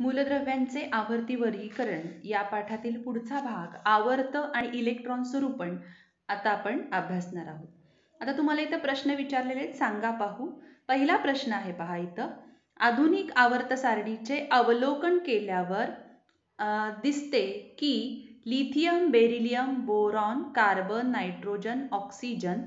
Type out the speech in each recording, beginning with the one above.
मूलद्रव्यांचे आवर्ती वर्गीकरण या पाठातील पुढचा भाग आवर्त आणि इलेक्ट्रॉन स्वरूपण आता आपण अभ्यासणार आहोत आता तुम्हाला इथं प्रश्न विचारलेले सांगा पाहू पहिला प्रश्न आहे पहा इथं आधुनिक आवर्त सारणीचे अवलोकन केल्यावर दिसते की lithium beryllium boron carbon nitrogen oxygen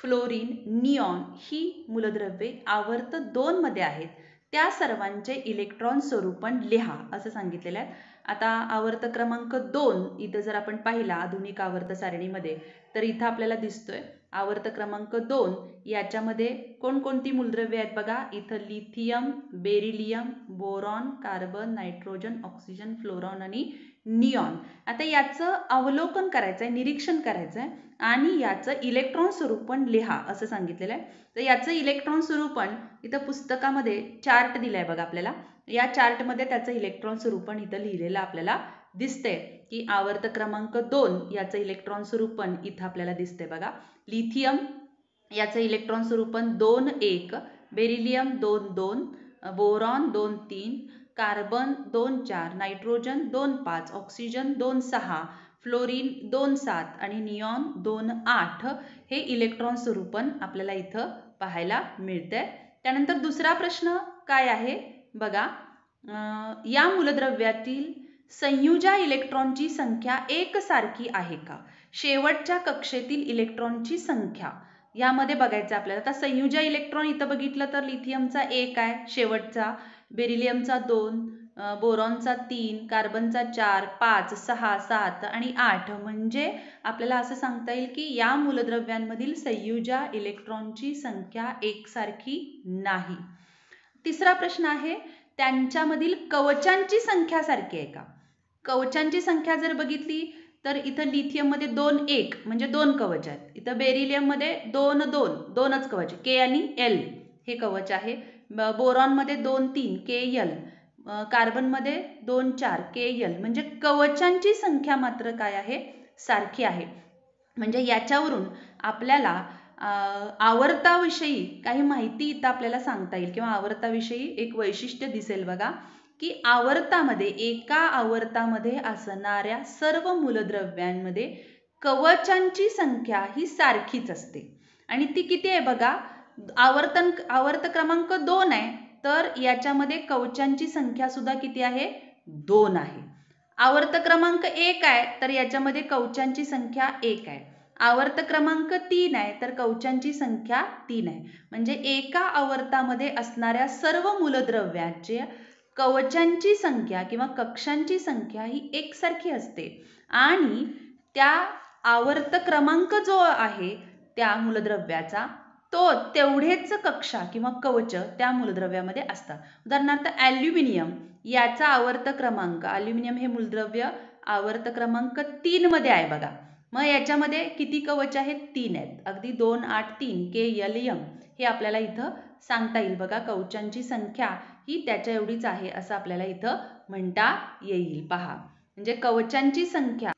fluorine neon ही मूलद्रव्ये आवर्त दोनमध्ये आहेत त्या सर्वांचे इलेक्ट्रॉन स्वरूपण लिहा असं सांगितलेलं आहे आता आवर्त क्रमांक दोन इथं जर आपण पाहिला आधुनिक आवर्त सारणीमध्ये तर इथं आपल्याला दिसतोय आवर्त क्रमांक दोन याच्यामध्ये कोणकोणती मूलद्रव्य आहेत बघा इथं lithium beryllium boron carbon nitrogen oxygen fluorine आणि नियॉन आता याचं अवलोकन करायचं आहे निरीक्षण करायचं आहे आणि याचं इलेक्ट्रॉन स्वरूपण लिहा असं सांगितलेलं आहे तर याचं इलेक्ट्रॉन स्वरूपण इथं पुस्तकामध्ये चार्ट दिलाय बघा आपल्याला या चार्टमध्ये त्याचं इलेक्ट्रॉन स्वरूपण इथं लिहिलेलं आपल्याला दिसतंय की आवर्त क्रमांक दोन याचं इलेक्ट्रॉन स्वरूपण इथं आपल्याला दिसतंय बघा लिथियम याचं इलेक्ट्रॉन स्वरूपण दोन एक बेरिलियम दोन दोन बोरॉन दोन तीन कार्बन दोन चार नायट्रोजन दोन पाच ऑक्सिजन दोन सहा फ्लोरीन दोन सात आणि नियॉन दोन आठ हे इलेक्ट्रॉन स्वरूपण आपल्याला इथं पाहायला मिळतंय त्यानंतर दुसरा प्रश्न काय आहे बघा या मूलद्रव्यातील संयुजा इलेक्ट्रॉनची संख्या एकसारखी आहे का शेवटच्या कक्षेतील इलेक्ट्रॉनची संख्या यामध्ये बघायचं आपल्याला आता संयुजा इलेक्ट्रॉन इथं बघितलं तर लिथियमचा एक आहे शेवटचा बेरिलियमचा दोन बोरॉनचा तीन कार्बनचा चार पाच सहा सात आणि आठ म्हणजे आपल्याला असं सांगता येईल की या मूलद्रव्यांमधील संयुजा इलेक्ट्रॉनची संख्या एकसारखी नाही तिसरा प्रश्न आहे त्यांच्यामधील कवचांची संख्या सारखी आहे का कवचांची संख्या जर बघितली तर इथं लिथियममध्ये दोन एक म्हणजे दोन कवच आहेत इथं बेरिलियममध्ये दोन दोन दोनच कवच के आणि एल हे कवच आहे बोरॉन बोरॉनमध्ये दोन तीन के कार्बन कार्बनमध्ये दोन चार के यल म्हणजे कवचांची संख्या मात्र काय आहे सारखी आहे म्हणजे याच्यावरून आपल्याला आवर्ताविषयी काही माहिती इथं आपल्याला सांगता येईल किंवा आवर्ताविषयी एक वैशिष्ट्य दिसेल बघा की आवर्तामध्ये एका आवर्तामध्ये असणाऱ्या सर्व मूलद्रव्यांमध्ये कवचांची संख्या ही सारखीच असते आणि ती किती आहे बघा आवर्तन आवर्त क्रमांक दोन आहे तर याच्यामध्ये कवचांची संख्या सुद्धा किती आहे दोन आहे आवर्त क्रमांक एक आहे तर याच्यामध्ये कवचांची संख्या एक आहे आवर्त क्रमांक तीन आहे तर कवचांची संख्या तीन आहे म्हणजे एका आवर्तामध्ये असणाऱ्या सर्व मूलद्रव्याचे कवचांची संख्या किंवा कक्षांची संख्या ही एकसारखी असते आणि त्या आवर्त क्रमांक जो आहे त्या मूलद्रव्याचा तो तेवढेच कक्षा किंवा कवच त्या मूलद्रव्यामध्ये असतात उदाहरणार्थ ॲल्युमिनियम याचा आवर्त क्रमांक ॲल्युमिनियम हे मूलद्रव्य आवर्त क्रमांक मध्ये आहे बघा मग याच्यामध्ये किती कवच आहेत तीन आहेत अगदी दोन आठ तीन के यल यम हे आपल्याला इथं सांगता येईल बघा कवचांची संख्या ही त्याच्या एवढीच आहे असं आपल्याला इथं म्हणता येईल पहा म्हणजे कवचांची संख्या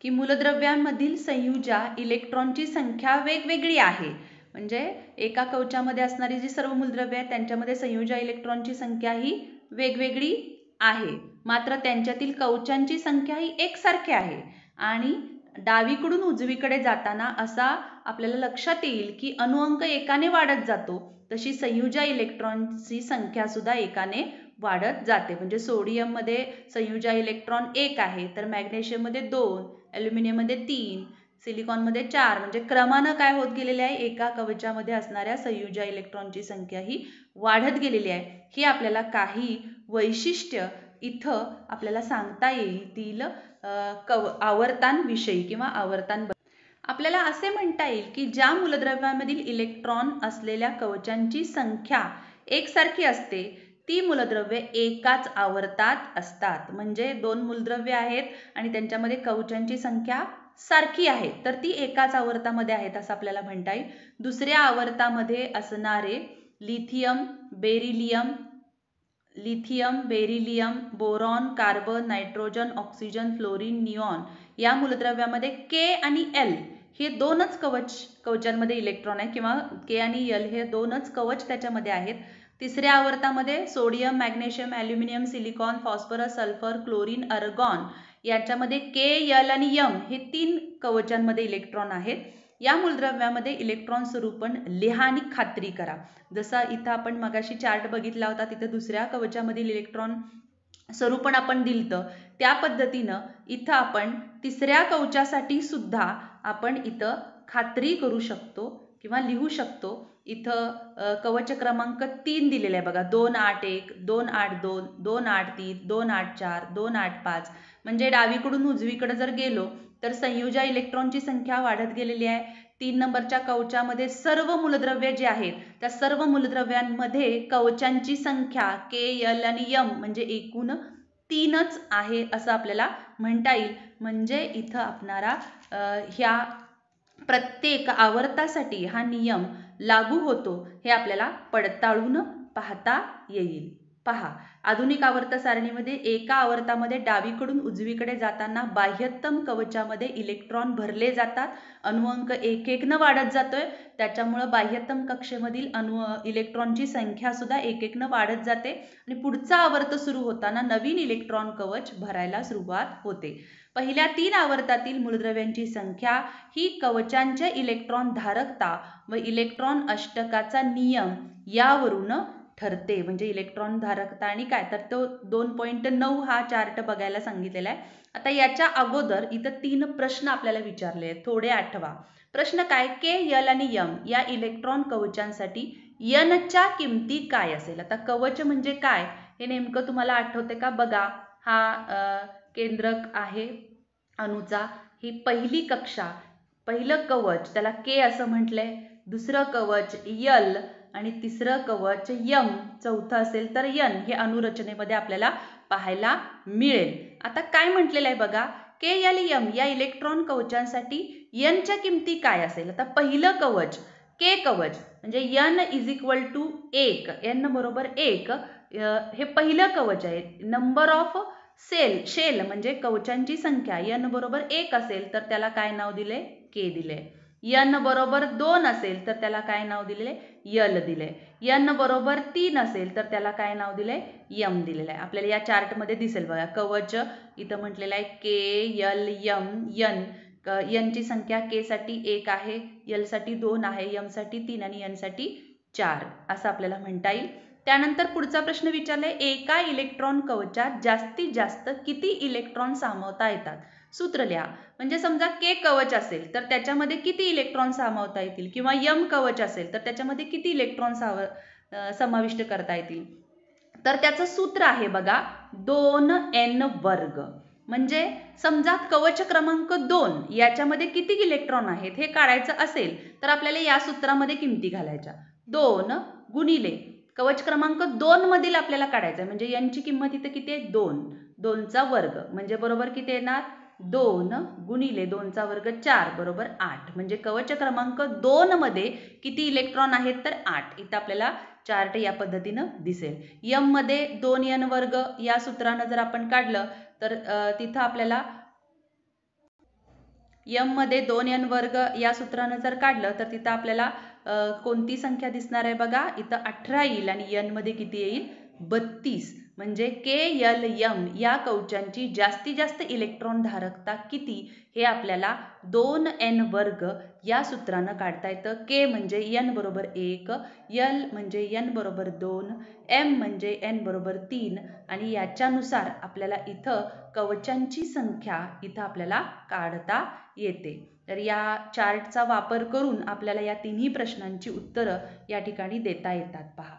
की मूलद्रव्यांमधील संयुजा इलेक्ट्रॉनची संख्या वेगवेगळी आहे म्हणजे एका कवचामध्ये असणारी जी सर्व मूलद्रव्य आहेत त्यांच्यामध्ये संयोजा इलेक्ट्रॉनची संख्या ही वेगवेगळी आहे मात्र त्यांच्यातील कवचांची संख्या ही एकसारखी आहे आणि डावीकडून उजवीकडे जाताना असा आपल्याला लक्षात येईल की अणुअंक एकाने वाढत जातो तशी संयुजा इलेक्ट्रॉनची संख्या सुद्धा एकाने वाढत जाते म्हणजे सोडियममध्ये संयुजा इलेक्ट्रॉन एक आहे तर मॅग्नेशियममध्ये दोन ॲल्युमिनियममध्ये तीन सिलिकॉनमध्ये चार म्हणजे क्रमानं काय होत गेलेले आहे एका कवचामध्ये असणाऱ्या संयुजा इलेक्ट्रॉनची संख्या ही वाढत गेलेली आहे ही आपल्याला काही वैशिष्ट्य इथं आपल्याला सांगता येतील कव आवर्तांविषयी किंवा आवर्तां आपल्याला असे म्हणता येईल की ज्या मूलद्रव्यामधील इलेक्ट्रॉन असलेल्या कवचांची संख्या एकसारखी असते ती मूलद्रव्ये एकाच आवर्तात असतात म्हणजे दोन मूलद्रव्ये आहेत आणि त्यांच्यामध्ये कवचांची संख्या सारखी आहे तर ती एकाच आवर्तामध्ये आहेत असं आपल्याला म्हणता येईल दुसऱ्या आवर्तामध्ये असणारे lithium beryllium lithium beryllium boron carbon nitrogen oxygen fluorine neon या मूलद्रव्यामध्ये के आणि एल हे दोनच कवच कवचांमध्ये इलेक्ट्रॉन आहे किंवा के आणि एल हे दोनच कवच त्याच्यामध्ये आहेत तिसऱ्या आवर्तामध्ये sodium magnesium aluminium silicon phosphorus sulphur chlorine argon याच्यामध्ये के यल आणि यम हे तीन कवचांमध्ये इलेक्ट्रॉन आहेत या मूलद्रव्यामध्ये इलेक्ट्रॉन स्वरूपण लिहा आणि खात्री करा जसा इथं आपण मगाशी चार्ट बघितला होता तिथं दुसऱ्या कवचामधील इलेक्ट्रॉन स्वरूपण आपण दिलतं त्या पद्धतीनं इथं आपण तिसऱ्या कवचासाठी सुद्धा आपण इथं खात्री करू शकतो किंवा लिहू शकतो इथं कवच क्रमांक तीन दिलेला आहे बघा दोन आठ एक दोन आठ दोन दोन आठ तीन दोन आठ चार दोन आठ पाच म्हणजे डावीकडून उजवीकडे जर गेलो तर संयुजा इलेक्ट्रॉनची संख्या वाढत गेलेली आहे तीन नंबरच्या कवचामध्ये सर्व मूलद्रव्य जे आहेत त्या सर्व मूलद्रव्यांमध्ये कवचांची संख्या के एल आणि यम म्हणजे एकूण तीनच आहे असं आपल्याला म्हणता येईल म्हणजे इथं आपणारा ह्या प्रत्येक आवर्तासाठी हा नियम लागू होतो हे आपल्याला पडताळून पाहता येईल पहा आधुनिक आवर्त सारणीमध्ये एका आवर्तामध्ये डावीकडून उजवीकडे जाताना बाह्यतम कवचामध्ये इलेक्ट्रॉन भरले जातात अणुअंक एक न वाढत जातोय त्याच्यामुळं बाह्यतम कक्षेमधील अणु इलेक्ट्रॉनची सुद्धा एक न वाढत जाते आणि पुढचा आवर्त सुरू होताना नवीन इलेक्ट्रॉन कवच भरायला सुरुवात होते पहिल्या तीन आवर्तातील मूलद्रव्यांची संख्या ही कवचांच्या इलेक्ट्रॉन धारकता व इलेक्ट्रॉन अष्टकाचा नियम यावरून ठरते म्हणजे इलेक्ट्रॉन धारकता आणि काय तर तो दोन पॉईंट नऊ हा चार्ट बघायला सांगितलेला आहे आता याच्या अगोदर इथं तीन प्रश्न आपल्याला विचारले आहेत थोडे आठवा प्रश्न काय के यल आणि यम या इलेक्ट्रॉन कवचांसाठी यनच्या किमती काय असेल आता कवच म्हणजे काय हे नेमकं तुम्हाला आठवते का बघा हा केंद्रक आहे अणूचा ही पहिली कक्षा पहिलं कवच त्याला के असं म्हटलंय दुसरं कवच यल आणि तिसरं कवच यम चौथं असेल तर यन हे अनुरचनेमध्ये आपल्याला पाहायला मिळेल आता काय म्हटलेलं आहे बघा के एल यम या इलेक्ट्रॉन कवचांसाठी यनच्या किमती काय असेल आता पहिलं कवच के कवच म्हणजे यन इज इक्वल टू एक यन बरोबर एक हे पहिलं कवच आहे नंबर ऑफ सेल शेल म्हणजे कवचांची संख्या यन बरोबर एक असेल तर त्याला काय नाव दिले के दिले यन बरोबर दोन असेल तर त्याला काय नाव दिले यल दिले यन बरोबर तीन असेल तर त्याला काय नाव दिले यम दिलेलं आहे आपल्याला या चार्टमध्ये दिसेल बघा कवच इथं म्हटलेलं आहे के यल यम यन यनची संख्या के साठी एक आहे साठी दोन आहे यमसाठी तीन आणि साठी चार असं आपल्याला म्हणता येईल त्यानंतर पुढचा प्रश्न विचारलाय एका इलेक्ट्रॉन कवचात जास्तीत जास्त किती इलेक्ट्रॉन सामावता येतात सूत्र लिहा म्हणजे समजा के कवच असेल तर त्याच्यामध्ये किती इलेक्ट्रॉन सामावता येतील किंवा यम कवच असेल तर त्याच्यामध्ये किती इलेक्ट्रॉन समाविष्ट करता येतील तर त्याचं सूत्र आहे बघा दोन एन वर्ग म्हणजे समजा कवच क्रमांक दोन याच्यामध्ये किती इलेक्ट्रॉन आहेत हे काढायचं असेल तर आपल्याला या सूत्रामध्ये किमती घालायच्या दोन गुणिले कवच क्रमांक दोन मधील आपल्याला काढायचं म्हणजे यांची किंमत इथे किती आहे दोन दोनचा वर्ग म्हणजे बरोबर किती येणार दोन गुणिले दोनचा वर्ग चार बरोबर आठ म्हणजे कवच क्रमांक दोन मध्ये किती इलेक्ट्रॉन आहेत तर आठ इथं आपल्याला चार्ट या पद्धतीनं दिसेल मध्ये दोन यन वर्ग या सूत्रानं जर आपण काढलं तर तिथं आपल्याला मध्ये दोन यन वर्ग या सूत्रानं जर काढलं तर तिथं आपल्याला कोणती संख्या दिसणार आहे बघा इथं अठरा येईल आणि यन मध्ये किती येईल बत्तीस म्हणजे के यल यम या कवचांची जास्तीत जास्त इलेक्ट्रॉन धारकता किती हे आपल्याला दोन एन वर्ग या सूत्रानं काढता येतं के म्हणजे एन बरोबर एक यल म्हणजे एन बरोबर दोन एम म्हणजे एन बरोबर तीन आणि याच्यानुसार आपल्याला इथं कवचांची संख्या इथं आपल्याला काढता येते तर या चार्टचा वापर करून आपल्याला या तिन्ही प्रश्नांची उत्तरं या ठिकाणी देता येतात पहा